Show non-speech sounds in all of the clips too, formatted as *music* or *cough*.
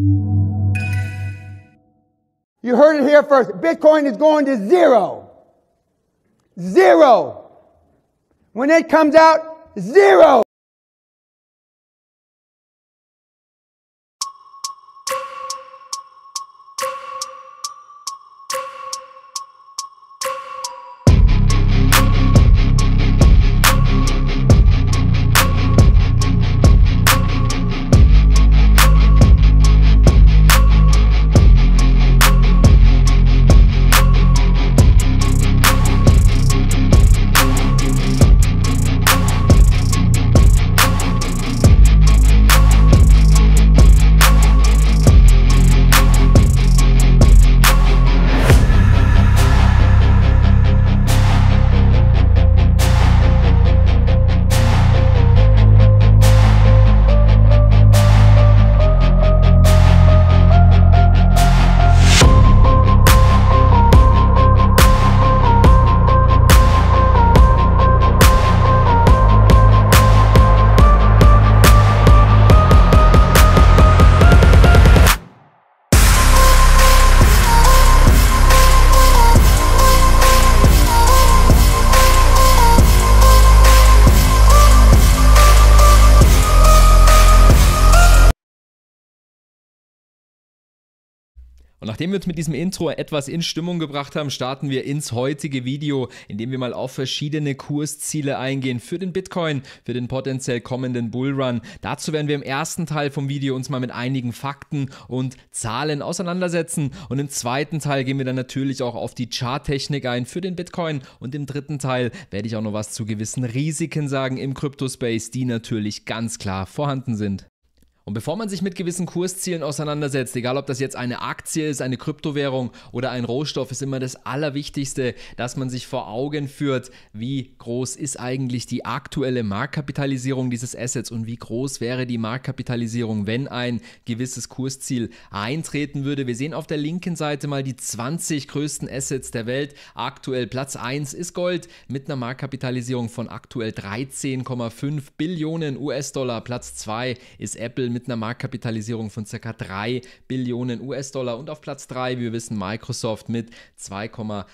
You heard it here first. Bitcoin is going to zero. Zero. When it comes out, zero. Und nachdem wir uns mit diesem Intro etwas in Stimmung gebracht haben, starten wir ins heutige Video, in dem wir mal auf verschiedene Kursziele eingehen für den Bitcoin, für den potenziell kommenden Bullrun. Dazu werden wir im ersten Teil vom Video uns mal mit einigen Fakten und Zahlen auseinandersetzen und im zweiten Teil gehen wir dann natürlich auch auf die Charttechnik ein für den Bitcoin und im dritten Teil werde ich auch noch was zu gewissen Risiken sagen im Kryptospace, die natürlich ganz klar vorhanden sind. Und bevor man sich mit gewissen Kurszielen auseinandersetzt, egal ob das jetzt eine Aktie ist, eine Kryptowährung oder ein Rohstoff, ist immer das Allerwichtigste, dass man sich vor Augen führt, wie groß ist eigentlich die aktuelle Marktkapitalisierung dieses Assets und wie groß wäre die Marktkapitalisierung, wenn ein gewisses Kursziel eintreten würde. Wir sehen auf der linken Seite mal die 20 größten Assets der Welt. Aktuell Platz 1 ist Gold mit einer Marktkapitalisierung von aktuell 13,5 Billionen US-Dollar. Platz 2 ist Apple mit mit einer Marktkapitalisierung von ca. 3 Billionen US-Dollar und auf Platz 3, wie wir wissen, Microsoft mit 2,8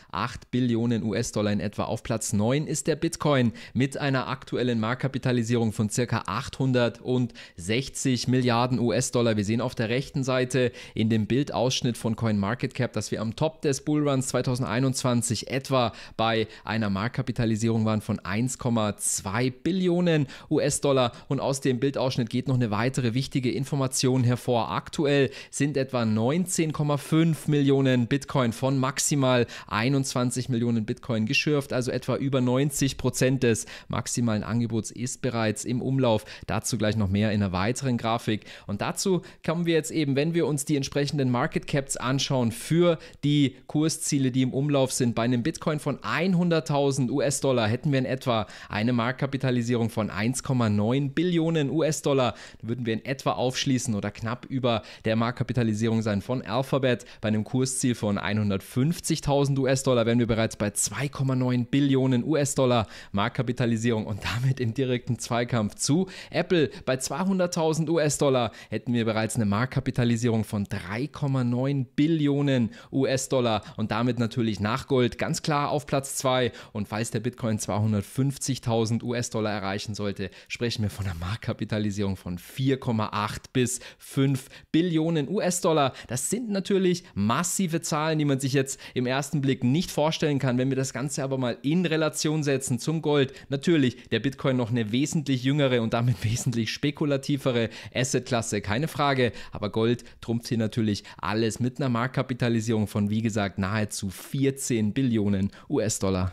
Billionen US-Dollar in etwa. Auf Platz 9 ist der Bitcoin mit einer aktuellen Marktkapitalisierung von ca. 860 Milliarden US-Dollar. Wir sehen auf der rechten Seite in dem Bildausschnitt von CoinMarketCap, dass wir am Top des Bullruns 2021 etwa bei einer Marktkapitalisierung waren von 1,2 Billionen US-Dollar und aus dem Bildausschnitt geht noch eine weitere wichtige wichtige Information hervor. Aktuell sind etwa 19,5 Millionen Bitcoin von maximal 21 Millionen Bitcoin geschürft, also etwa über 90 Prozent des maximalen Angebots ist bereits im Umlauf. Dazu gleich noch mehr in einer weiteren Grafik. Und dazu kommen wir jetzt eben, wenn wir uns die entsprechenden Market Caps anschauen für die Kursziele, die im Umlauf sind. Bei einem Bitcoin von 100.000 US-Dollar hätten wir in etwa eine Marktkapitalisierung von 1,9 Billionen US-Dollar. würden wir in etwa etwa aufschließen oder knapp über der Marktkapitalisierung sein von Alphabet bei einem Kursziel von 150.000 US-Dollar wären wir bereits bei 2,9 Billionen US-Dollar Marktkapitalisierung und damit im direkten Zweikampf zu Apple bei 200.000 US-Dollar hätten wir bereits eine Marktkapitalisierung von 3,9 Billionen US-Dollar und damit natürlich nach Gold ganz klar auf Platz 2 und falls der Bitcoin 250.000 US-Dollar erreichen sollte, sprechen wir von einer Marktkapitalisierung von 4,8 1,8 bis 5 Billionen US-Dollar. Das sind natürlich massive Zahlen, die man sich jetzt im ersten Blick nicht vorstellen kann. Wenn wir das Ganze aber mal in Relation setzen zum Gold, natürlich der Bitcoin noch eine wesentlich jüngere und damit *laughs* wesentlich spekulativere Assetklasse, keine Frage. Aber Gold trumpft hier natürlich alles mit einer Marktkapitalisierung von, wie gesagt, nahezu 14 Billionen US-Dollar.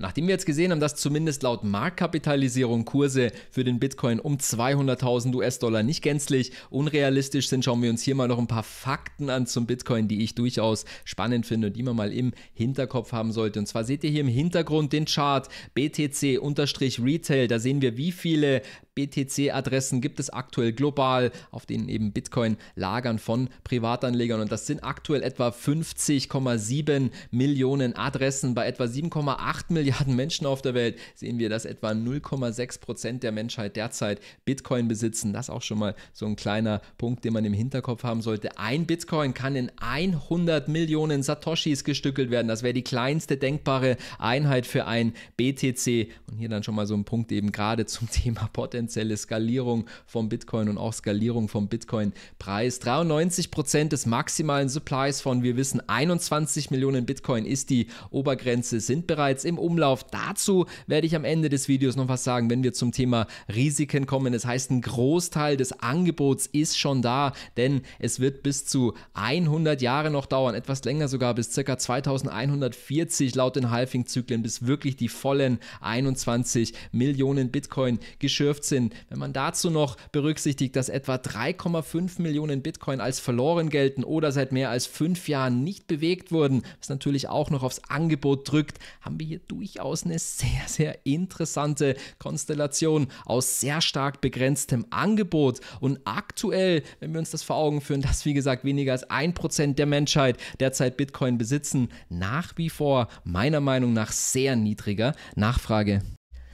Nachdem wir jetzt gesehen haben, dass zumindest laut Marktkapitalisierung Kurse für den Bitcoin um 200.000 US-Dollar nicht gänzlich unrealistisch sind, schauen wir uns hier mal noch ein paar Fakten an zum Bitcoin, die ich durchaus spannend finde und die man mal im Hinterkopf haben sollte. Und zwar seht ihr hier im Hintergrund den Chart BTC-Retail. Da sehen wir, wie viele BTC-Adressen gibt es aktuell global, auf denen eben Bitcoin lagern von Privatanlegern. Und das sind aktuell etwa 50,7 Millionen Adressen. Bei etwa 7,8 Milliarden Menschen auf der Welt sehen wir, dass etwa 0,6 Prozent der Menschheit derzeit Bitcoin besitzen. Das ist auch schon mal so ein kleiner Punkt, den man im Hinterkopf haben sollte. Ein Bitcoin kann in 100 Millionen Satoshis gestückelt werden. Das wäre die kleinste denkbare Einheit für ein BTC. Und hier dann schon mal so ein Punkt eben gerade zum *laughs* Thema Potenzial potenzielle Skalierung von Bitcoin und auch Skalierung vom Bitcoin-Preis. 93% Prozent des maximalen Supplies von, wir wissen, 21 Millionen Bitcoin ist die Obergrenze, sind bereits im Umlauf. Dazu werde ich am Ende des Videos noch was sagen, wenn wir zum Thema Risiken kommen. Das heißt, ein Großteil des Angebots ist schon da, denn es wird bis zu 100 Jahre noch dauern, etwas länger sogar bis ca. 2140 laut den Halving-Zyklen, bis wirklich die vollen 21 Millionen Bitcoin geschürft sind. 14. Wenn man dazu noch berücksichtigt, dass etwa 3,5 Millionen Bitcoin als verloren gelten oder seit mehr als fünf Jahren nicht bewegt wurden, was natürlich auch noch aufs Angebot drückt, haben wir hier durchaus eine sehr, sehr interessante Konstellation aus sehr stark begrenztem Angebot. Und aktuell, wenn wir uns das vor Augen führen, dass wie gesagt weniger als 1% der Menschheit derzeit Bitcoin besitzen, nach wie vor meiner Meinung nach sehr niedriger Nachfrage.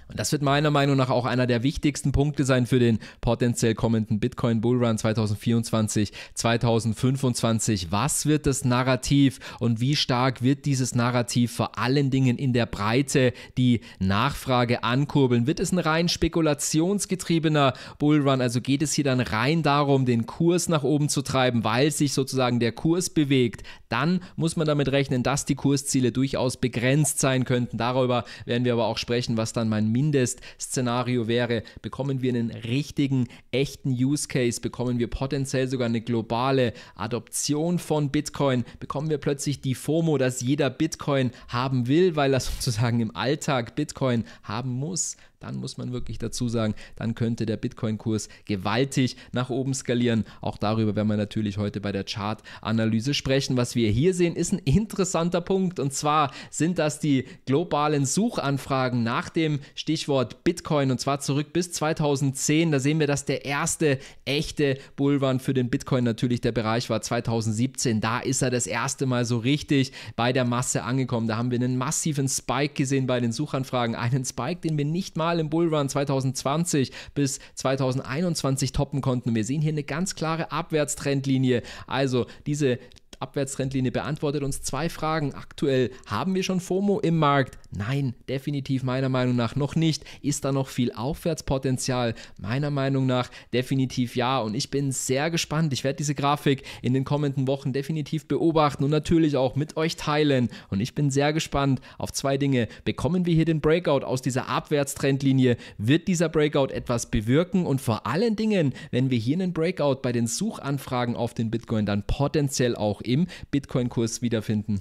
Und das wird meiner Meinung nach auch einer der wichtigsten Punkte sein für den potenziell kommenden Bitcoin Bullrun 2024, 2025. Was wird das Narrativ und wie stark wird dieses Narrativ vor allen Dingen in der Breite die Nachfrage ankurbeln? Wird es ein rein spekulationsgetriebener Bullrun? Also geht es hier dann rein darum, den Kurs nach oben zu treiben, weil sich sozusagen der Kurs bewegt? Dann muss man damit rechnen, dass die Kursziele durchaus begrenzt sein könnten. Darüber werden wir aber auch sprechen, was dann mein Mindestszenario wäre, bekommen wir einen richtigen, echten Use Case, bekommen wir potenziell sogar eine globale Adoption von Bitcoin, bekommen wir plötzlich die FOMO, dass jeder Bitcoin haben will, weil er *laughs* sozusagen im Alltag Bitcoin haben muss dann muss man wirklich dazu sagen, dann könnte der Bitcoin-Kurs gewaltig nach oben skalieren. Auch darüber werden wir natürlich heute bei der Chart-Analyse sprechen. Was wir hier sehen, ist ein interessanter Punkt. Und zwar sind das die globalen Suchanfragen nach dem Stichwort Bitcoin und zwar zurück bis 2010. Da sehen wir, dass der erste echte Bullrun für den Bitcoin natürlich der Bereich war 2017. Da ist er das erste Mal so richtig bei der Masse angekommen. Da haben wir einen massiven Spike gesehen bei den Suchanfragen. Einen Spike, den wir nicht mal Mal im Bullrun 2020 bis 2021 toppen konnten. Wir sehen hier eine ganz klare Abwärtstrendlinie. Also diese Abwärtstrendlinie beantwortet uns zwei Fragen. Aktuell haben wir schon FOMO im Markt? Nein, definitiv meiner Meinung nach noch nicht. Ist da noch viel Aufwärtspotenzial? Meiner Meinung nach definitiv ja. Und ich bin sehr gespannt. Ich werde diese Grafik in den kommenden Wochen definitiv beobachten und natürlich auch mit euch teilen. Und ich bin sehr gespannt auf zwei Dinge. Bekommen wir hier den Breakout aus dieser Abwärtstrendlinie? Wird dieser Breakout etwas bewirken? Und vor allen Dingen, wenn wir hier einen Breakout bei den Suchanfragen auf den Bitcoin dann potenziell auch im Bitcoin-Kurs wiederfinden.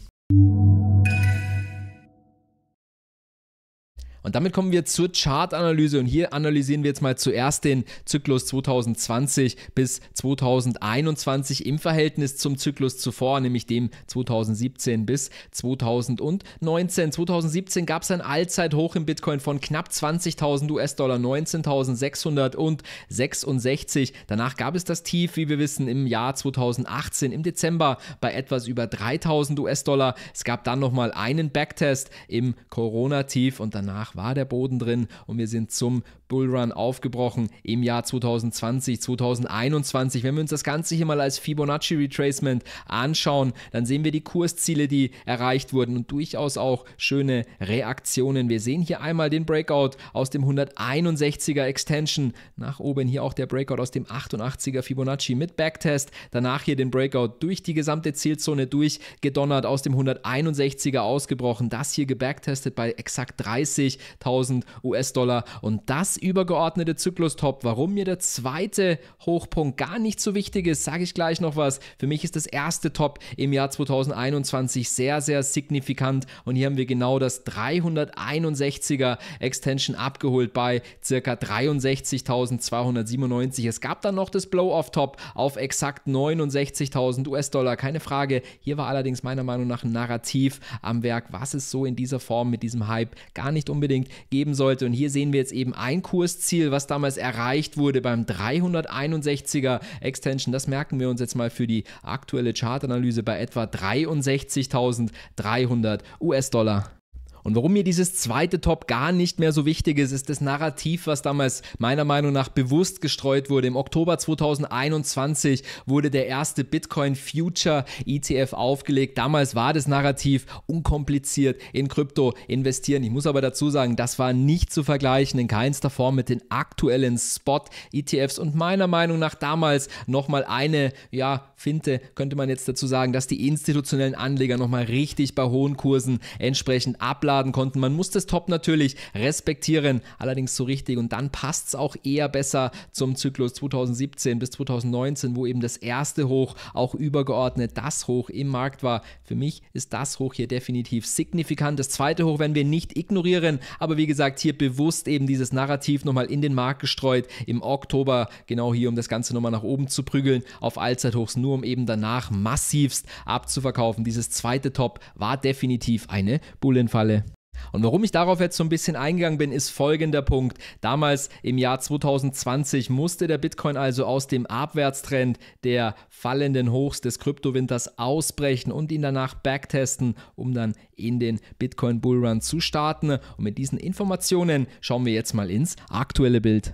Und damit kommen wir zur Chartanalyse und hier analysieren wir jetzt mal zuerst den Zyklus 2020 bis 2021 im Verhältnis zum Zyklus zuvor, nämlich dem 2017 bis 2019. 2017 gab es ein Allzeithoch im Bitcoin von knapp 20.000 US-Dollar, 19.666. Danach gab es das Tief, wie wir wissen, im Jahr 2018 im Dezember bei etwas über 3.000 US-Dollar. Es gab dann nochmal einen Backtest im Corona-Tief und danach war der Boden drin und wir sind zum Bullrun aufgebrochen im Jahr 2020, 2021. Wenn wir uns das Ganze hier mal als Fibonacci Retracement anschauen, dann sehen wir die Kursziele, die erreicht wurden und durchaus auch schöne Reaktionen. Wir sehen hier einmal den Breakout aus dem 161er Extension, nach oben hier auch der Breakout aus dem 88er Fibonacci mit Backtest, danach hier den Breakout durch die gesamte Zielzone durchgedonnert, aus dem 161er ausgebrochen, das hier gebacktestet bei exakt 30, 150.000 US-Dollar und das übergeordnete Zyklus-Top, Warum mir der zweite Hochpunkt gar nicht so wichtig ist, sage ich gleich noch was. Für mich ist das erste Top im Jahr 2021 sehr, sehr signifikant und hier haben wir genau das 361er Extension abgeholt bei circa 63.297. Es gab dann noch das Blow-Off-Top auf exakt 69.000 US-Dollar, keine Frage. Hier war allerdings meiner Meinung nach ein Narrativ am Werk, was es so in dieser Form mit diesem Hype gar nicht unbedingt unbedingt geben sollte. Und hier sehen wir jetzt eben ein Kursziel, was damals erreicht wurde beim 361er Extension. Das merken wir uns jetzt mal für die aktuelle Chartanalyse bei etwa 63.300 US-Dollar und warum mir dieses zweite Top gar nicht mehr so wichtig ist, ist das Narrativ, was damals meiner Meinung nach bewusst gestreut wurde. Im Oktober 2021 wurde der erste Bitcoin Future ETF aufgelegt. Damals war das Narrativ unkompliziert in Krypto investieren. Ich muss aber dazu sagen, das war nicht zu vergleichen in keinster Form mit den aktuellen Spot ETFs und meiner Meinung nach damals nochmal eine, ja, Finte könnte man jetzt dazu sagen, dass die institutionellen Anleger nochmal richtig bei hohen Kursen entsprechend ablaufen hochladen konnten. Man muss das Top natürlich respektieren, allerdings so richtig und dann passt es auch eher besser zum Zyklus 2017 bis 2019, wo eben das erste Hoch auch übergeordnet das Hoch im Markt war. Für mich ist das Hoch hier definitiv signifikant. Das zweite Hoch werden wir nicht ignorieren, aber wie gesagt, hier bewusst eben dieses Narrativ nochmal in den Markt gestreut im Oktober, genau hier, um das Ganze nochmal nach oben zu prügeln auf Allzeithochs, nur um eben danach massivst abzuverkaufen. Dieses zweite Top war definitiv eine Bullenfalle. Und warum ich darauf jetzt so ein bisschen eingegangen bin, ist folgender Punkt. Damals im Jahr 2020 musste der Bitcoin also aus dem Abwärtstrend der fallenden Hochs des Kryptowinters ausbrechen und ihn danach backtesten, um dann in den Bitcoin Bullrun zu starten. Und mit diesen Informationen schauen wir jetzt mal ins aktuelle Bild.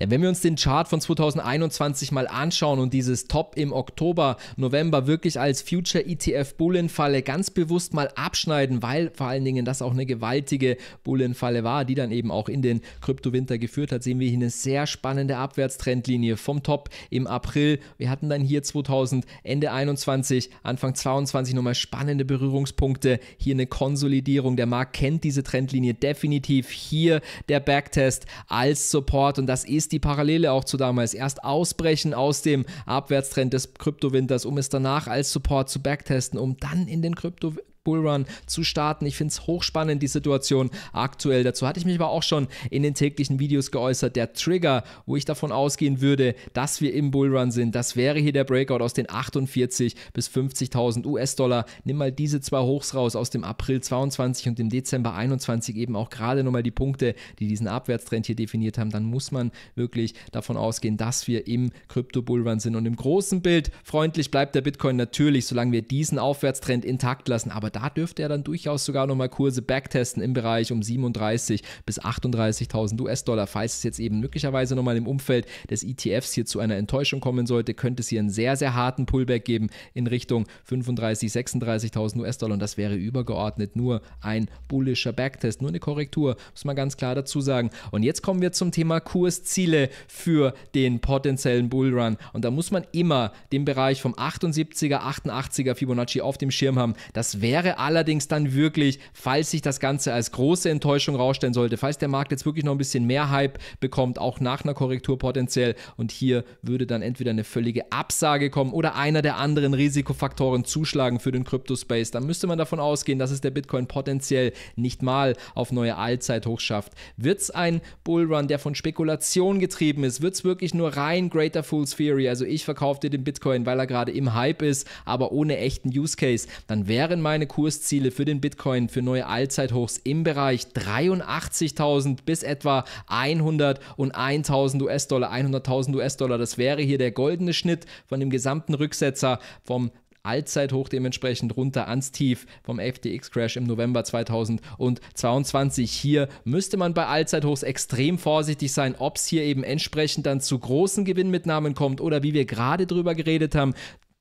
Denn wenn wir uns den Chart von 2021 mal anschauen und dieses Top im Oktober, November wirklich als Future ETF Bullenfalle ganz bewusst mal abschneiden, weil vor allen Dingen das auch eine gewaltige Bullenfalle war, die dann eben auch in den Kryptowinter geführt hat, sehen wir hier eine sehr spannende Abwärtstrendlinie vom Top im April. Wir hatten dann hier 2000 Ende 21, Anfang 22 nochmal spannende Berührungspunkte. Hier eine Konsolidierung. Der Markt kennt diese Trendlinie definitiv. Hier der Backtest als Support und das ist die Parallele auch zu damals. Erst ausbrechen aus dem Abwärtstrend des Kryptowinters, um es danach als Support zu backtesten, um dann in den Krypto Bullrun zu starten. Ich finde es hochspannend, die Situation aktuell. Dazu hatte ich mich aber auch schon in den täglichen Videos geäußert. Der Trigger, wo ich davon ausgehen würde, dass wir im Bullrun sind, das wäre hier der Breakout aus den 48 bis 50.000 US-Dollar. Nimm mal diese zwei Hochs raus aus dem April 22 und dem Dezember 21 eben auch gerade nochmal die Punkte, die diesen Abwärtstrend hier definiert haben. Dann muss man wirklich davon ausgehen, dass wir im Krypto-Bullrun sind. Und im großen Bild freundlich bleibt der Bitcoin natürlich, solange wir diesen Aufwärtstrend intakt lassen. Aber aber da dürfte er dann durchaus sogar nochmal Kurse backtesten im Bereich um 37 bis 38.000 US-Dollar. Falls es jetzt eben möglicherweise nochmal im Umfeld des ETFs hier zu einer Enttäuschung kommen sollte, könnte es hier einen sehr, sehr harten Pullback geben in Richtung 35, 36.000 US-Dollar und das wäre übergeordnet nur ein bullischer Backtest, nur eine Korrektur, muss man ganz klar dazu sagen. Und jetzt kommen wir zum Thema Kursziele für den potenziellen Bullrun und da muss man immer den Bereich vom 78er, 88er Fibonacci auf dem Schirm haben. Das wäre wäre allerdings dann wirklich, falls sich das Ganze als große Enttäuschung rausstellen sollte, falls der Markt jetzt wirklich noch ein bisschen mehr Hype bekommt, auch nach einer Korrektur potenziell und hier würde dann entweder eine völlige Absage kommen oder einer der anderen Risikofaktoren zuschlagen für den Kryptospace, dann müsste man davon ausgehen, dass es der Bitcoin potenziell nicht mal auf neue Allzeithoch schafft. Wird es ein Bullrun, der von Spekulation getrieben ist? Wird es wirklich nur rein Greater Fool's Theory? Also ich verkaufe dir den Bitcoin, weil er gerade im Hype ist, aber ohne echten Use Case, dann wären meine Kursziele für den Bitcoin für neue Allzeithochs im Bereich 83.000 bis etwa 101.000 US-Dollar, 100.000 US-Dollar. Das wäre hier der goldene Schnitt von dem gesamten Rücksetzer vom Allzeithoch dementsprechend runter ans Tief vom FTX-Crash im November 2022. Hier müsste man bei Allzeithochs extrem vorsichtig sein, ob es hier eben entsprechend dann zu großen Gewinnmitnahmen kommt oder wie wir gerade drüber geredet haben,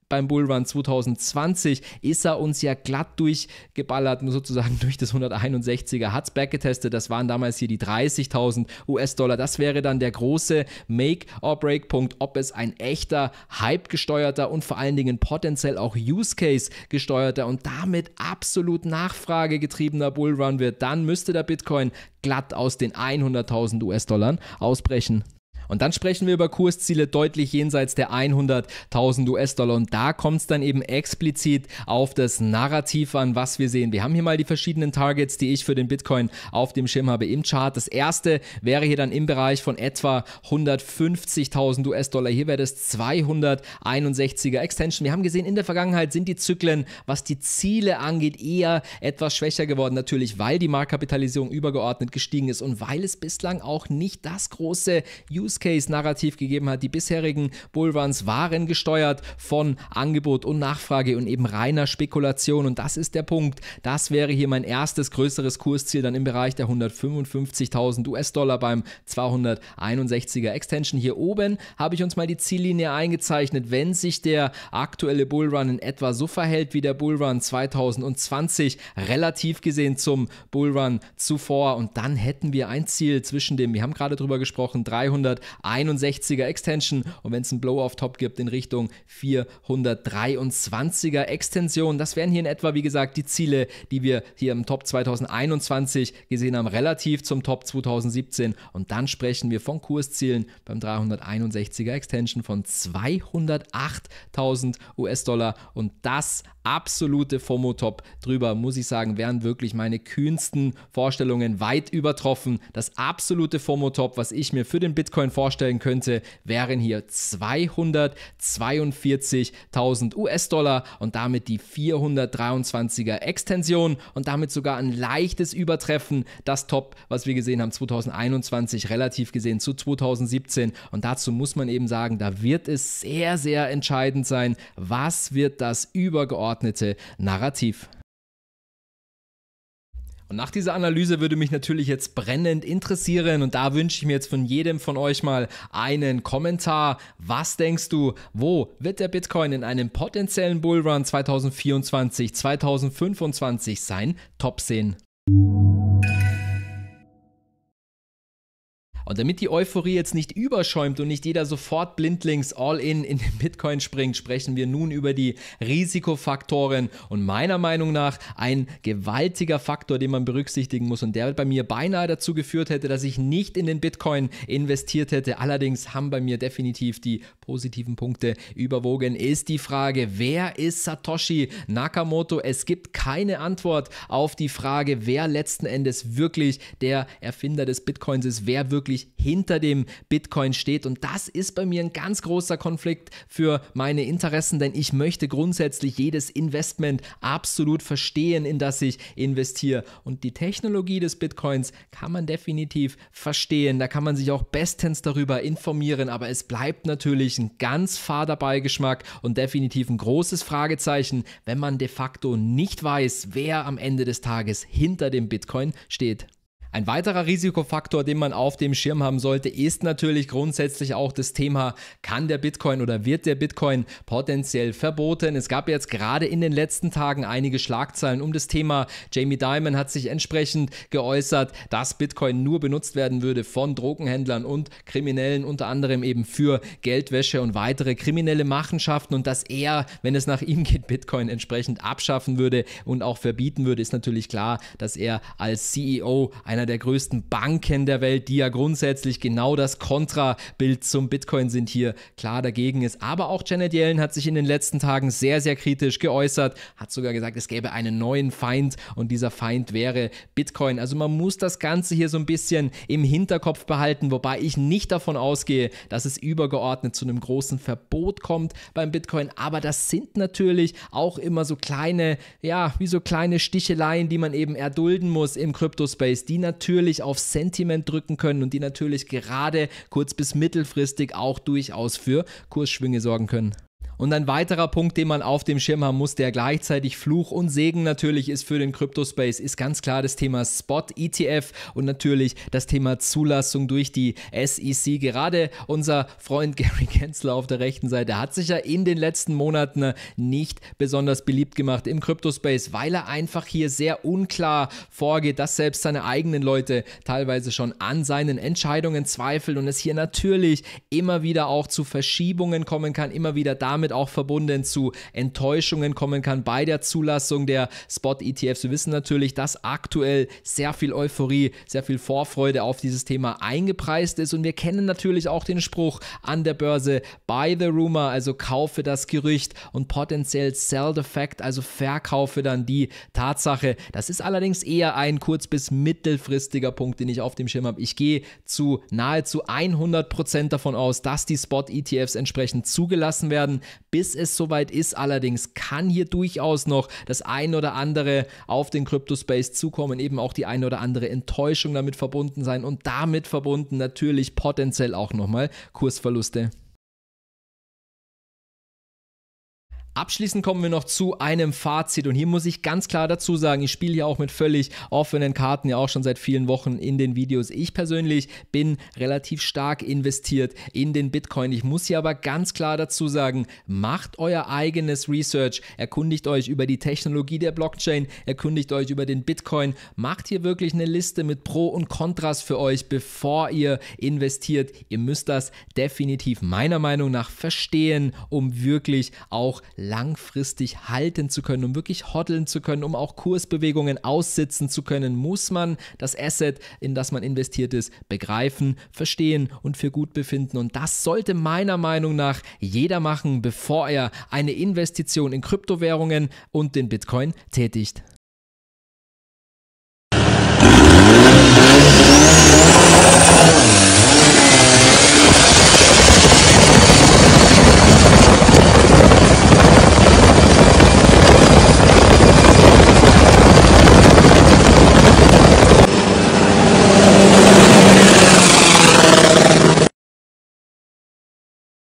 beim Bullrun 2020 ist er uns ja glatt durchgeballert, nur sozusagen durch das 161er hat es backgetestet. Das waren damals hier die 30.000 US-Dollar. Das wäre dann der große Make-or-Break-Punkt, ob es ein echter Hype-gesteuerter und vor allen Dingen potenziell auch Use-Case gesteuerter und damit absolut nachfragegetriebener Bullrun wird. Dann müsste der Bitcoin glatt aus den 100.000 US-Dollar ausbrechen. Und dann sprechen wir über Kursziele deutlich jenseits der 100.000 US-Dollar. Und da kommt es dann eben explizit auf das Narrativ an, was wir sehen. Wir haben hier mal die verschiedenen Targets, die ich für den Bitcoin auf dem Schirm habe im Chart. Das erste wäre hier dann im Bereich von etwa 150.000 US-Dollar. Hier wäre das 261er Extension. Wir haben gesehen, in der Vergangenheit sind die Zyklen, was die Ziele angeht, eher etwas schwächer geworden. Natürlich, weil die Marktkapitalisierung übergeordnet gestiegen ist und weil es bislang auch nicht das große Use Use-Case-Narrativ gegeben hat. Die bisherigen Bullruns waren gesteuert von Angebot und Nachfrage und eben reiner Spekulation. Und das ist der Punkt. Das wäre hier mein erstes größeres Kursziel dann im Bereich der 155.000 US-Dollar beim 261er Extension. Hier oben habe ich uns mal die Ziellinie eingezeichnet. Wenn sich der aktuelle Bullrun in etwa so verhält wie der Bullrun 2020, relativ gesehen zum Bullrun zuvor, und dann hätten wir ein Ziel zwischen dem, wir haben gerade drüber gesprochen, 300 61er Extension und wenn es einen Blow-Off-Top gibt in Richtung 423er Extension. Das wären hier in etwa, wie gesagt, die Ziele, die wir hier im Top 2021 gesehen haben, relativ zum Top 2017. Und dann sprechen wir von Kurszielen beim 361er Extension von 208.000 US-Dollar und das absolute FOMO-Top drüber, muss ich sagen, wären wirklich meine kühnsten Vorstellungen weit übertroffen. Das absolute FOMO-Top, was ich mir für den Bitcoin vorstellen könnte, wären hier 242.000 US-Dollar und damit die 423er Extension und damit sogar ein leichtes Übertreffen. Das Top, was wir gesehen haben, 2021 relativ gesehen zu 2017. Und dazu muss man eben sagen, da wird es sehr, sehr entscheidend sein, was wird das übergeordnete Narrativ. Und nach dieser Analyse würde mich natürlich jetzt brennend interessieren und da wünsche ich mir jetzt von jedem von euch mal einen Kommentar. Was denkst du, wo wird der Bitcoin in einem potenziellen Bullrun 2024, 2025 sein Top sehen? Damit die Euphorie jetzt nicht überschäumt und nicht jeder sofort blindlings all in in den Bitcoin springt, sprechen wir nun über die Risikofaktoren und meiner Meinung nach ein gewaltiger Faktor, den man berücksichtigen muss und der bei mir beinahe dazu geführt hätte, dass ich nicht in den Bitcoin investiert hätte. Allerdings haben bei mir definitiv die positiven Punkte überwogen. Ist die Frage, wer ist Satoshi Nakamoto? Es gibt keine Antwort auf die Frage, wer letzten Endes wirklich der Erfinder des Bitcoins ist, wer wirklich hinter dem Bitcoin steht. Und das ist bei mir ein ganz großer Konflikt für meine Interessen, denn ich möchte grundsätzlich jedes Investment absolut verstehen, in das ich investiere. Und die Technologie des Bitcoins kann man definitiv verstehen. Da kann man sich auch bestens darüber informieren, aber es bleibt natürlich ein ganz fader Beigeschmack und definitiv ein großes Fragezeichen, wenn man de facto nicht weiß, wer am Ende des Tages hinter dem Bitcoin steht. Ein weiterer Risikofaktor, den man auf dem Schirm haben sollte, ist natürlich grundsätzlich auch das Thema, kann der Bitcoin oder wird der Bitcoin potenziell verboten? Es gab jetzt gerade in den letzten Tagen einige Schlagzeilen um das Thema. Jamie Dimon hat sich entsprechend geäußert, dass Bitcoin nur benutzt werden würde von Drogenhändlern und Kriminellen, unter anderem eben für Geldwäsche und weitere kriminelle Machenschaften und dass er, wenn es nach ihm geht, Bitcoin entsprechend abschaffen würde und auch verbieten würde, ist natürlich klar, dass er als CEO einer einer der größten Banken der Welt, die ja grundsätzlich genau das Kontrabild zum Bitcoin sind, hier klar dagegen ist. Aber auch Janet Yellen hat sich in den letzten Tagen sehr, sehr kritisch geäußert, hat sogar gesagt, es gäbe einen neuen Feind und dieser Feind wäre Bitcoin. Also man muss das Ganze hier so ein bisschen im Hinterkopf behalten, wobei ich nicht davon ausgehe, dass es übergeordnet zu einem großen Verbot kommt beim Bitcoin. Aber das sind natürlich auch immer so kleine, ja, wie so kleine Sticheleien, die man eben erdulden muss im Kryptospace, die natürlich auf Sentiment drücken können und die natürlich gerade kurz- bis mittelfristig auch durchaus für Kursschwünge sorgen können. Und ein weiterer Punkt, den man auf dem Schirm haben muss, der gleichzeitig Fluch und Segen natürlich ist für den Kryptospace, ist ganz klar das Thema Spot ETF und natürlich das Thema Zulassung durch die SEC. Gerade unser Freund *laughs* Gary Gensler auf der rechten Seite hat sich ja in den letzten Monaten nicht besonders beliebt gemacht im Kryptospace, weil er einfach hier sehr unklar vorgeht, dass selbst seine eigenen Leute teilweise schon an seinen Entscheidungen zweifeln und es hier natürlich immer wieder auch zu Verschiebungen kommen kann, immer wieder damit damit auch verbunden zu Enttäuschungen kommen kann bei der Zulassung der Spot-ETFs. Wir wissen natürlich, dass aktuell sehr viel Euphorie, sehr viel Vorfreude auf dieses Thema eingepreist ist und wir kennen natürlich auch den Spruch an der Börse Buy the Rumor, also kaufe das Gerücht und potenziell Sell the Fact, also verkaufe dann die Tatsache. Das ist allerdings eher ein kurz- bis mittelfristiger Punkt, den ich auf dem Schirm habe. Ich gehe zu nahezu 100% davon aus, dass die Spot-ETFs entsprechend zugelassen werden. Bis es soweit ist, allerdings kann hier durchaus noch das ein oder andere auf den Crypto-Space zukommen, eben auch die ein oder andere Enttäuschung damit verbunden sein und damit verbunden natürlich potenziell auch nochmal Kursverluste. Abschließend kommen wir noch zu einem Fazit und hier muss ich ganz klar dazu sagen, ich spiele hier auch mit völlig offenen Karten ja auch schon seit vielen Wochen in den Videos. Ich persönlich bin relativ stark investiert in den Bitcoin. Ich muss hier aber ganz klar dazu sagen, macht euer eigenes Research, erkundigt euch über die Technologie der Blockchain, erkundigt euch über den Bitcoin, macht hier wirklich eine Liste mit Pro und Kontras für euch, bevor ihr investiert. Ihr müsst das definitiv meiner Meinung nach verstehen, um wirklich auch langfristig halten zu können, um wirklich hoddeln zu können, um auch Kursbewegungen aussitzen zu können, muss man das Asset, in das man investiert ist, begreifen, verstehen und für gut befinden. Und das sollte meiner Meinung nach jeder machen, bevor er eine Investition in Kryptowährungen und den Bitcoin tätigt.